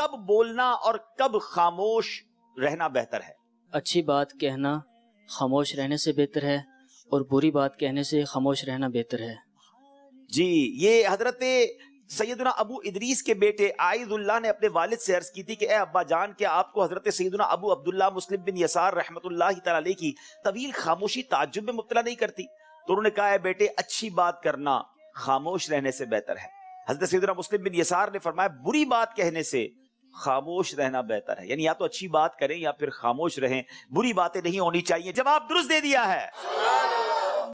कब बोलना और कब खामोश रहना बेहतर है अच्छी बात कहना खामोश रहने से बेहतर है और बुरी बात कहने से खामोश रहना बेहतर है जी ये हजरत सैदना अबू इदरीस के बेटे आयदुल्ला ने अपने वालिद से अर्ज की थी कि ए अब्बा जान के आपको हजरत सैदना अबू अब्दुल्ला मुस्लिम बिन यसार रहमत की तवील खामोशी ताजुब में मुबला नहीं करती तो उन्होंने कहा है बेटे अच्छी बात करना खामोश रहने से बेहतर है हजरत सैदना मुस्लिम बिन यसार ने फरमाया बुरी बात कहने से खामोश रहना बेहतर है यानी या तो अच्छी बात करें या फिर खामोश रहें बुरी बातें नहीं होनी चाहिए जवाब दुरुस्त दे दिया है